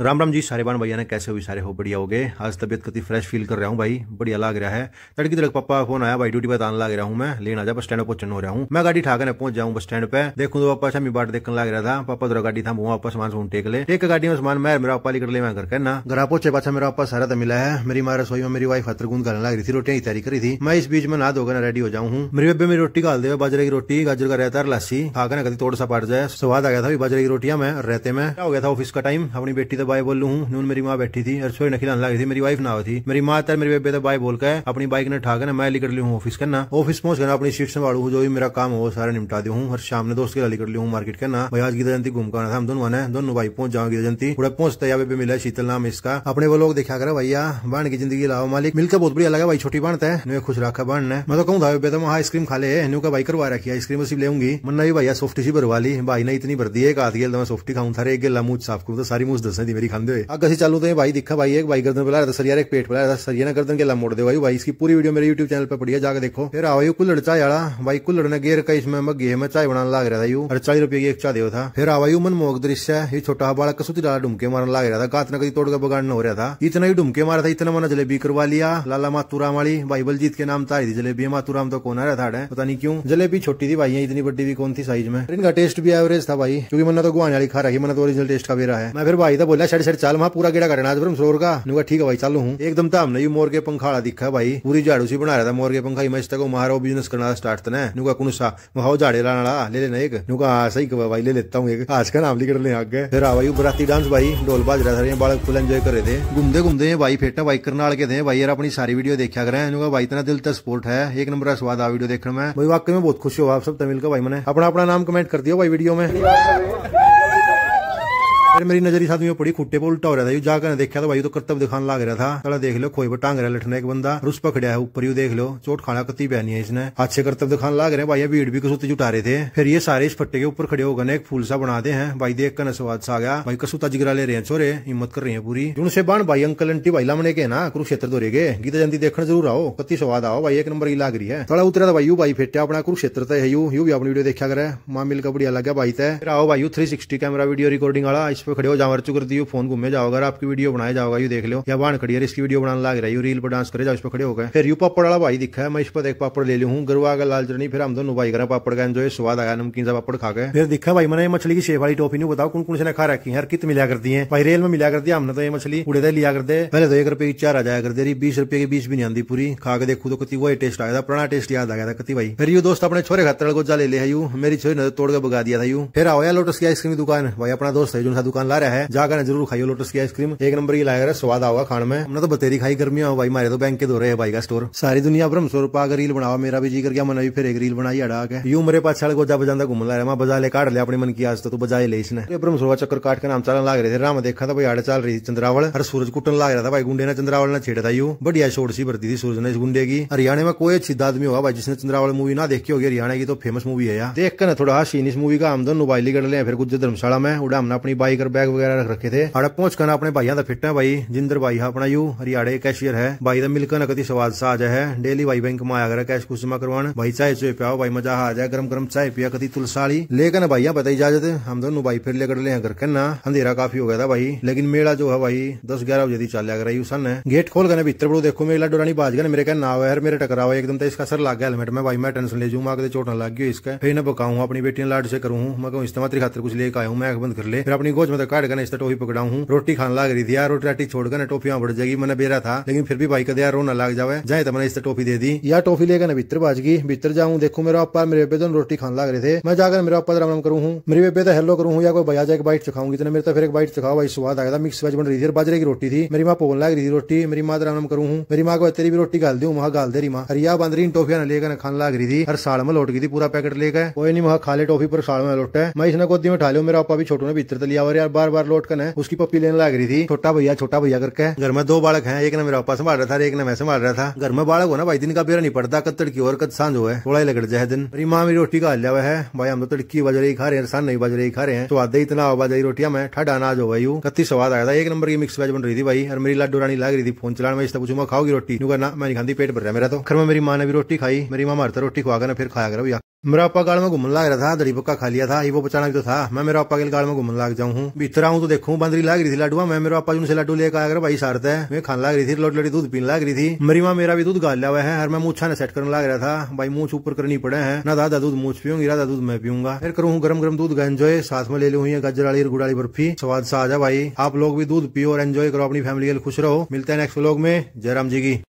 राम राम जी सारे बान भैया ने कैसे हुई सारे हो बढ़िया हो गए आज तबियत कति फ्रेश फील कर रहा हूँ भाई बढ़िया लग रहा है तड़की तड़क पापा फोन आया भाई ड्यूटी बताने लग रहा हूँ मैं लेन आजा बस स्टैंड पर पहुंचन हो रहा हूँ मैं गाड़ी ठाकर पहुंच जाऊँ बस स्टैंड पे देखू तो पापा शामी बाट देखने लग रहा था पापा तो गाड़ी था वो आप सामान सुन टेक ले एक गाड़ी में सामान मैं मेरा पापा लेकर ले मैं घर कहना घर पहुंचे पाचा मेरा पापा सारा तो मिला है मेरी माँ रसोई में मेरी वाइफ हतर गूंद करने लग रही थी रोटियां तैयारी करी थी मैं इस बीच में ना धोकर रेडी हो जाऊँ हूँ मेरी बेबे मेरी रोटी घाल दे बाजरे की रोटी गाजर का रहता है लस्सी खाकर कभी तोड़ सा पट जाए स्वाद आ गया था बाजरे की रोटियां में रहते मैं हो गया था ऑफिस का टाइम अपनी बेटी तो बेदा बोलू हूँ नून मेरी माँ बैठी थी रसोई नखिलान लगी थी मेरी वाइफ ना थी मेरी माँ तर मेरी बेदा बाय बोल के अपनी बाइक ने ठाकर मैं लिखट ली हूँ ऑफिस करना ऑफिस पहुंच करना अपनी सीट संभालू जो भी मेरा काम हो सारा निपटा दू हूँ और शाम ने दोस्त के लिखट लू हूँ मार्केट करना भाई आज गीता जयंती घूम हम दोनों ने दोनों भाई पहुंच जाओ गीता जयंती थोड़ा पहुंचते है पे मिला शीतल नाम इसका अपने वो लोग देखा करा भैया बाण की जिंदगी लाओ मालिक मिलकर बहुत बढ़िया लगा भाई छोटी बाण है खुश रखा बाण ने मैं तो कहूँ बेबे बेटा वहाँ आइसक्रीम खा ले का भाई करवा रखी आइसक्रीम उसी लेंगी मन भी भैया सॉफ्टी सी भरवा ली भाई ने इतनी भर दी एक आध गेल मैं सॉफ्टी खाऊं था एक गेला मूछ साफ करूँ तो सारी मूछ दस दी नहीं मेरी खाते हुए अगर चालू तो भाई दिखा भाई एक भाई गर्दन बुलाया था सरिया एक पेट बुलाया था सरिया ना गर्दन के ला मोड़ दे भाई भाई इसकी पूरी वीडियो मेरे यूट्यूब चैनल पर पड़ी है जाकर देखो फिर आओ कुल्लड़ चाय आड़ा भाई कुल्लड़ ने गेर का इसमें मग्गी है मैं चाय बनाने लग रहा था यू और रुपये की एक चाय दे था फिर मन मनमोहक दृश्य ये छोटा बड़ा कसूती डाला ढुमके मारने लग रहा था घात ना कहीं तोड़ का बगान हो रहा था इतना ही डुमके मारा था इतना मना जलेबी करवा लिया लाला मातूराम वाली भाई बलजीत के नाम तारी थी जलेबी मातूराम तो कौन आ रहा था पता नहीं क्यों जलेबी छोटी थी भाई इतनी बड़ी भी कौन थी साइज में इनका टेस्ट भी एवरेज था भाई क्योंकि मैंने तो गुआने वाली खा रही मैंने तो ओरिजिनल टेस्ट का भी रहा है मैं फिर भाई था तो बोला मैंने सड़े सड़े चाल पूरा गेड़ा करना ब्रह्म सरोवर का नुका ठीक है भाई चालू हूँ एकदम तो हमने मोर के पंखाड़ा दिखा भाई पूरी झाड़ू सी बना रहा था मोर के पंखा मस्त को मारो बिजनेस करना स्टार्ट तने नुका कुनुसा वहाँ झाड़े लाना ले लेना एक नुका हाँ, सही कहा भाई ले लेता हूँ एक आज का नाम लिख रहे आग गए फिर भाई बराती डांस भाई ढोल बाज रहा था बालक फुल एंजॉय कर रहे थे घूमते घूमते भाई फेटा बाइक करना के थे भाई यार अपनी सारी वीडियो देखा करें नुका भाई इतना दिल तक सपोर्ट है एक नंबर का स्वाद आ वीडियो देखने में भाई वाकई में बहुत खुश हुआ आप सब तमिल का भाई मैंने अपना अपना नाम कमेंट कर दिया भाई वीडियो में फिर मेरी नजर साथ में पड़ी खुटे पर उल्टा हो रहा था यू जाकर देखा तो भाई तो कर्तव्य दिखाने लग रहा था थोड़ा देख लो खोई पर टांग रहा लठने एक बंदा रुस पकड़ा है ऊपर यू देख लो चोट खाना कती बहनी है इसने अच्छे कर्तव्य दिखाने लग रहे भाई भीड़ भी कसूती जुटा रहे थे फिर ये सारे इस फट्टे के ऊपर खड़े होकर एक फूल सा बनाते हैं भाई देख कर स्वाद सा गया भाई कसूता जिगरा ले रहे हैं छोरे हिम्मत कर रही है पूरी जुड़ से बाण भाई अंकल अंटी भाई लामने के ना कुरुक्षेत्र दो गए गीता जयंती देखने जरूर आओ कति स्वाद आओ भाई एक नंबर की लाग रही है थोड़ा उतरा था भाई यू भाई फेटे अपना कुरुक्षेत्र है यू यू भी अपनी वीडियो देखा करे माँ का बढ़िया लगा भाई तय आओ भाई यू three sixty camera video recording वाला इस पर खड़े हो जाओ चुकर दियो फोन घूमे जाओ आपकी वीडियो बनाए जाओगा यू देख लो या बाण खड़ी इसकी वीडियो बनाने लग रही रील पर डांस करे जाओ इस पर खड़े हो गए फिर यू पापड़ वाला भाई दिखा है मैं इस पर एक पापड़ ले लू हूँ गरवा का लाल चटनी फिर हम दोनों भाई करा पापड़ का एंजॉय स्वाद आया नमकीन सा पापड़ खा गए फिर दिखा भाई मैंने मछली की शेप वाली टॉफी नहीं बताओ कौन कौन से खा रखी है हर कित मिला करती है भाई रेल में मिला करती है हमने तो ये मछली उड़े लिया कर पहले तो एक रुपए की चार आ जाया करते बीस रुपए की बीस भी नहीं आंदी पूरी खा के देखू तो कति वही टेस्ट आया था पुराना टेस्ट याद आ गया था कति भाई फिर यू दोस्त अपने छोरे खातर गोजा ले लिया यू मेरी छोरी नजर तो तोड़ के बगा दिया था यू फिर आया लोटस की आइसक्रीम दुकान भाई अपना दोस्त है जो दुकान ला रहा है जाकर जरूर खाइयो लोटस की आइसक्रीम एक नंबर की लाया स्वाद आओ होगा खाने में हमने तो बतेरी खाई गर्मियां हो भाई मारे तो बैंक के दो रहे भाई का स्टोर सारी दुनिया भ्रम सौ रुपया रील बनावा मेरा भी जी कर गया मन अभी फिर एक रील बनाई अड़ा के यू मेरे पास सड़क गोजा बजाता घूम ला रहा मैं बजा ले काट लिया अपने मन की आज तो बजाए ले इसने भ्रम सोवा चक्कर काट के नाम चलने लग रहे थे राम देखा था भाई आड़े चल रही चंद्रावल हर सूरज कुटन लग रहा था भाई गुंडे ने चंद्रावल ने छेड़ा था यू बढ़िया शोर सी भरती थी सूरज ने इस गुंडे की हरियाणा में कोई अच्छी आदमी होगा भाई जिसने चंद्रावल मूवी ना देखी होगी हरियाणा की तो फेमस मूवी है यार देख कर थोड़ा हासिन इस मूवी का आमदन मोबाइल ही कर ले फिर कुछ धर्मशाला में उड़ा हमने अपनी बाइक स्टिकर बैग वगैरह रख रखे थे हड़प पहुंच कर अपने भाई का फिट है भाई जिंदर भाई हाँ अपना यू हरियाणे कैशियर है भाई का मिलकर नकदी सवाल सा जाए डेली भाई बैंक में आया कैश कुछ जमा करवान भाई चाय चुए पियाओ भाई मजा आ जाए गर्म गर्म चाय पिया कति तुलसाली लेकर भाई यहाँ पता इजाजत हम दोनों भाई फिर लेकर ले घर करना अंधेरा काफी हो गया था भाई लेकिन मेला जो है भाई दस ग्यारह बजे चल लग यू सन गेट खोल कर भीतर बड़ो देखो मेला डोरानी बाज गया मेरे क्या नाव है मेरे टकराव एकदम तो इसका सर लग गया हेलमेट में भाई मैं टेंशन ले जाऊँ आगे चोट लग गई इसका फिर ना पकाऊँ अपनी बेटी ने लाड से करूँ मैं कहूँ इस्तेमाल खातर कुछ लेकर आया हूँ मैं बंद कर ले फिर अपनी गोज में तो काट गए टोफी पकड़ाऊ हूँ रोटी खान लग रही थी यार रोटी राटी छोड़ गए टोफिया बढ़ जाएगी मैंने बेरा था लेकिन फिर भी भाई कद यार रोना लग जाए जाए तो मैंने इस टोफी दे दी यार टोफी लेकर ना भीतर भाज गई भीतर जाऊँ देखू मेरा अपा मेरे बेदन रोटी खान लग रहे थे मैं जाकर मेरा अपा राम राम करूँ मेरे बेबे तो हेलो करूँ या कोई भैया एक बाइट चखाऊंगी तो मेरे तो फिर एक बाइट चखाओ भाई स्वाद आया मिक्स वेज बन रही थी बाजरे की रोटी थी मेरी माँ पोल लग रही थी रोटी मेरी माँ राम राम करूँ हूँ मेरी माँ को तेरी भी रोटी गाल दी वहाँ गाल दे रही माँ हरिया रही टोफिया ने लेकर खान लग रही थी हर साल में लौट गई थी पूरा पैकेट लेकर कोई नहीं वहाँ खाले टोफी पर साल में लौटे मैं इसने गोदी में उठा लो मेरा अपा भी छोटू ने भीतर तो लिया यार बार बार लौट कर उसकी पप्पी लेने लग रही थी छोटा भैया छोटा भैया करके घर में दो बालक है एक ने मेरा पापा संभाल रहा था एक ने मैं संभाल रहा था घर में बालक हो ना भाई दिन का बेरा नहीं पड़ता कद तड़की और कद सांझ हो है थोड़ा ही लग जाए दिन मेरी माँ मेरी रोटी का हल्या हुआ है भाई हम तो तड़की बज रही खा रहे हैं सान नहीं बज रही खा रहे हैं तो आधे इतना बाजरे रोटियां में ठाडा अनाज हो भाई कत्ती स्वाद आया था एक नंबर की मिक्स वेज बन रही थी भाई और मेरी लाडू रानी लग रही थी फोन चलाने में इससे पूछू मैं खाऊगी रोटी नुका ना मैं खाती पेट भर रहा मेरा तो घर में मेरी माँ ने भी रोटी खाई मेरी माँ मरता रोटी खुआ करना फिर खाया कर भैया मेरा पापा गाड़ में घूमन लग रहा था दड़ी पक्का खा लिया था ये वो बचाना भी तो था मैं मेरा अपा के गाड़ में घूमने लग जाऊँ भीतर आऊ तो देखू बंदरी लग रही थी लाडू मैं मेरे पापा से लड्डू लेकर आया भाई सारता है मैं खान लग रही थी लोट लड़ी दूध पीने लग रही थी मेरी माँ मेरा भी दूध गाल हुआ है हर मैं मूछा ने सेट करने लग रहा था भाई मूछ ऊपर करनी पड़े है ना दादा दूध मूछ पीऊंगी दादा दूध मैं पीऊंगा फिर करूँ गरम गरम दूध का एंजॉय साथ में ले लू ये गजर वाली गुड़ाली बर्फी स्वाद सा आ जा भाई आप लोग भी दूध पियो और एंजॉय करो अपनी फैमिली के लिए खुश रहो मिलते हैं नेक्स्ट व्लॉग में जयराम जी की